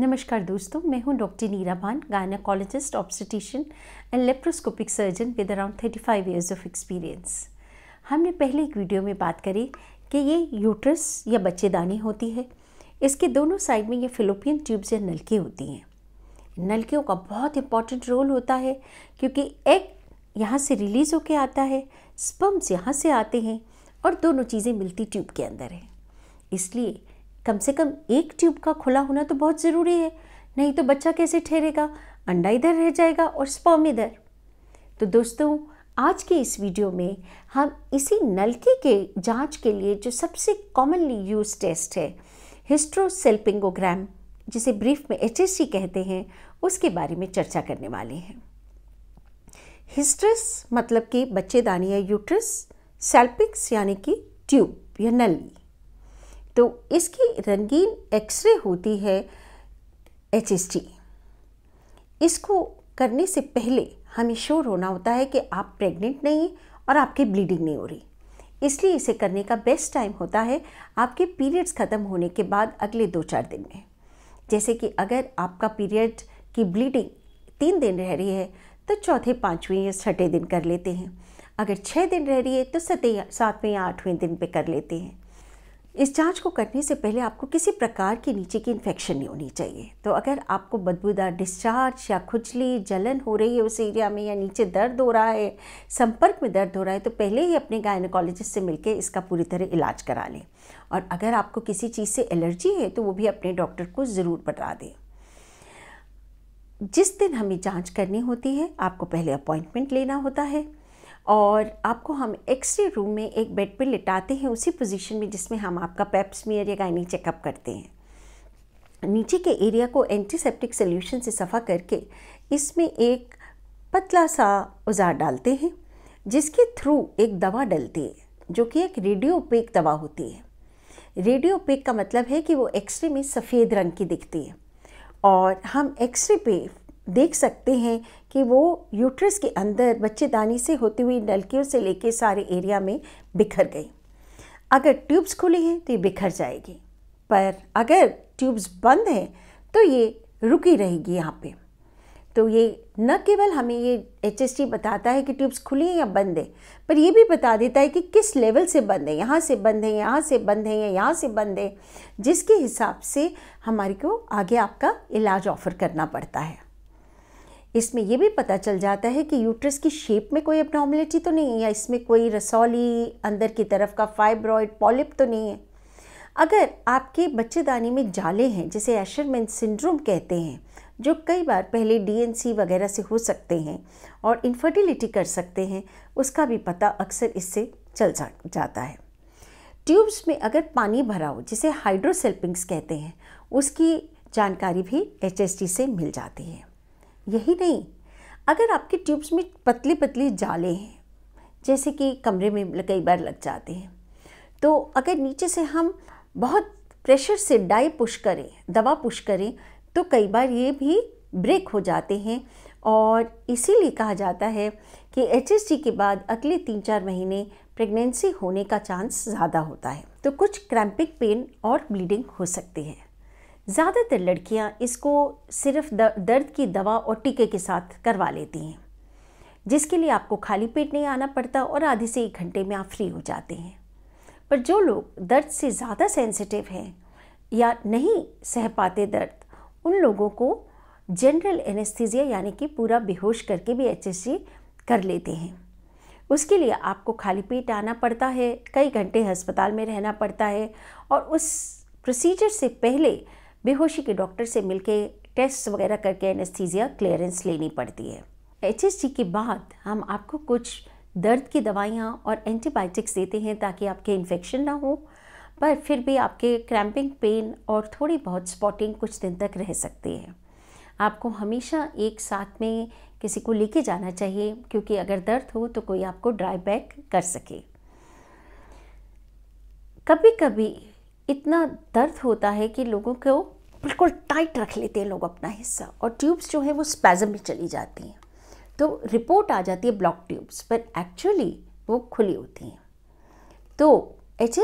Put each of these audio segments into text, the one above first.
नमस्कार दोस्तों मैं हूं doctor Neera Bhan gynaecologist obstetrician and laparoscopic surgeon with around thirty five years of experience हमने पहले एक वीडियो में बात करी कि ये यूट्रस या बच्चेदानी होती है इसके दोनों साइड में ये फिलोपियन ट्यूब्स या नलके होती हैं नलकियों का बहुत इंपॉर्टेंट रोल होता है क्योंकि एग यहाँ से रिलीज़ होकर आता है स्पम्स यहाँ से आते हैं और दोनों चीज़ें मिलती ट्यूब के अंदर हैं इसलिए कम से कम एक ट्यूब का खुला होना तो बहुत ज़रूरी है नहीं तो बच्चा कैसे ठहरेगा अंडा इधर रह जाएगा और स्पर्म इधर तो दोस्तों आज के इस वीडियो में हम इसी नलकी के जांच के लिए जो सबसे कॉमनली यूज टेस्ट है हिस्ट्रोसेल्पिंगोग्राम जिसे ब्रीफ में एच कहते हैं उसके बारे में चर्चा करने वाले हैं हिस्ट्रस मतलब कि बच्चेदानी या यूट्रस सेल्पिक्स यानी कि ट्यूब या नली तो इसकी रंगीन एक्सरे होती है एच इसको करने से पहले हमें श्योर होना होता है कि आप प्रेग्नेंट नहीं और आपकी ब्लीडिंग नहीं हो रही इसलिए इसे करने का बेस्ट टाइम होता है आपके पीरियड्स ख़त्म होने के बाद अगले दो चार दिन में जैसे कि अगर आपका पीरियड की ब्लीडिंग तीन दिन रह रही है तो चौथे पाँचवें या छठे दिन कर लेते हैं अगर छः दिन रह रही है तो सतें सातवें या आठवें दिन पे कर लेते हैं इस जांच को करने से पहले आपको किसी प्रकार की नीचे की इन्फेक्शन नहीं होनी चाहिए तो अगर आपको बदबूदार डिस्चार्ज या खुजली जलन हो रही है उस एरिया में या नीचे दर्द हो रहा है संपर्क में दर्द हो रहा है तो पहले ही अपने गायनोकोलॉजिस्ट से मिलकर इसका पूरी तरह इलाज करा लें और अगर आपको किसी चीज़ से एलर्जी है तो वो भी अपने डॉक्टर को ज़रूर बता दें जिस दिन हमें जांच करनी होती है आपको पहले अपॉइंटमेंट लेना होता है और आपको हम एक्सरे रूम में एक बेड पर लिटाते हैं उसी पोजीशन में जिसमें हम आपका पेप्समियर या गायनी चेकअप करते हैं नीचे के एरिया को एंटीसेप्टिक सोल्यूशन से सफ़ा करके इसमें एक पतला सा औजार डालते हैं जिसके थ्रू एक दवा डलती है जो कि एक रेडियोपेक दवा होती है रेडियोपेक का मतलब है कि वो एक्सरे में सफ़ेद रंग की दिखती है और हम एक्सरे पे देख सकते हैं कि वो यूट्रस के अंदर बच्चेदानी से होती हुई नलकियों से लेके सारे एरिया में बिखर गई अगर ट्यूब्स खुली हैं तो ये बिखर जाएगी पर अगर ट्यूब्स बंद हैं तो ये रुकी रहेगी यहाँ पे तो ये न केवल हमें ये एच बताता है कि ट्यूब्स खुली हैं या बंद है पर ये भी बता देता है कि किस लेवल से बंद है यहाँ से बंद है यहाँ से बंद है या यहाँ से बंद है जिसके हिसाब से हमारे को आगे आपका इलाज ऑफ़र करना पड़ता है इसमें यह भी पता चल जाता है कि यूट्रस की शेप में कोई एबनॉर्मलिटी तो नहीं है या इसमें कोई रसौली अंदर की तरफ का फाइब्रॉयड पॉलिप तो नहीं है अगर आपके बच्चेदानी में जाले हैं जिसे एशरमैन सिंड्रोम कहते हैं जो कई बार पहले डीएनसी वगैरह से हो सकते हैं और इनफर्टिलिटी कर सकते हैं उसका भी पता अक्सर इससे चल जाता है ट्यूब्स में अगर पानी भरा हो जिसे हाइड्रोसेल्पिंग्स कहते हैं उसकी जानकारी भी एच से मिल जाती है यही नहीं अगर आपके ट्यूब्स में पतली पतली जाले हैं जैसे कि कमरे में कई बार लग जाते हैं तो अगर नीचे से हम बहुत प्रेशर से डाई पुश करें दवा पुश करें तो कई बार ये भी ब्रेक हो जाते हैं और इसीलिए कहा जाता है कि एच के बाद अगले तीन चार महीने प्रेगनेंसी होने का चांस ज़्यादा होता है तो कुछ क्रैम्पिक पेन और ब्लीडिंग हो सकती है ज़्यादातर लड़कियाँ इसको सिर्फ दर्द की दवा और टीके के साथ करवा लेती हैं जिसके लिए आपको खाली पेट नहीं आना पड़ता और आधे से एक घंटे में आप फ्री हो जाते हैं पर जो लोग दर्द से ज़्यादा सेंसिटिव हैं या नहीं सह पाते दर्द उन लोगों को जनरल एनेस्थीजिया यानी कि पूरा बेहोश करके भी एच कर लेते हैं उसके लिए आपको खाली पेट आना पड़ता है कई घंटे अस्पताल में रहना पड़ता है और उस प्रोसीजर से पहले बेहोशी के डॉक्टर से मिलके टेस्ट वगैरह करके एनेस्थीजिया क्लियरेंस लेनी पड़ती है एच के बाद हम आपको कुछ दर्द की दवाइयाँ और एंटीबायोटिक्स देते हैं ताकि आपके इन्फेक्शन ना हो पर फिर भी आपके क्रैम्पिंग पेन और थोड़ी बहुत स्पॉटिंग कुछ दिन तक रह सकती है आपको हमेशा एक साथ में किसी को लेके जाना चाहिए क्योंकि अगर दर्द हो तो कोई आपको ड्राई बैक कर सके कभी कभी इतना दर्द होता है कि लोगों को बिल्कुल टाइट रख लेते हैं लोग अपना हिस्सा और ट्यूब्स जो है वो स्पैजम में चली जाती हैं तो रिपोर्ट आ जाती है ब्लॉक ट्यूब्स पर एक्चुअली वो खुली होती हैं तो एच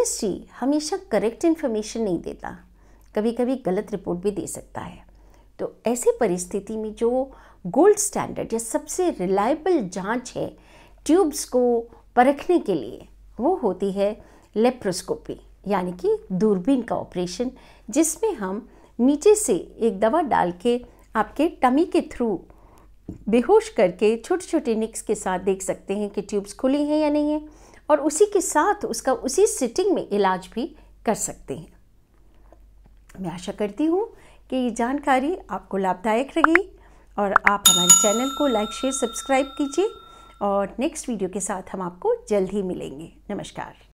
हमेशा करेक्ट इन्फॉर्मेशन नहीं देता कभी कभी गलत रिपोर्ट भी दे सकता है तो ऐसी परिस्थिति में जो गोल्ड स्टैंडर्ड या सबसे रिलायबल जांच है ट्यूब्स को परखने के लिए वो होती है लेप्रोस्कोपी यानी कि दूरबीन का ऑपरेशन जिसमें हम नीचे से एक दवा डाल के आपके टमी के थ्रू बेहोश करके छोटे छोटे निक्स के साथ देख सकते हैं कि ट्यूब्स खुली हैं या नहीं है और उसी के साथ उसका उसी सिटिंग में इलाज भी कर सकते हैं मैं आशा करती हूँ कि ये जानकारी आपको लाभदायक रही और आप हमारे चैनल को लाइक शेयर सब्सक्राइब कीजिए और नेक्स्ट वीडियो के साथ हम आपको जल्द ही मिलेंगे नमस्कार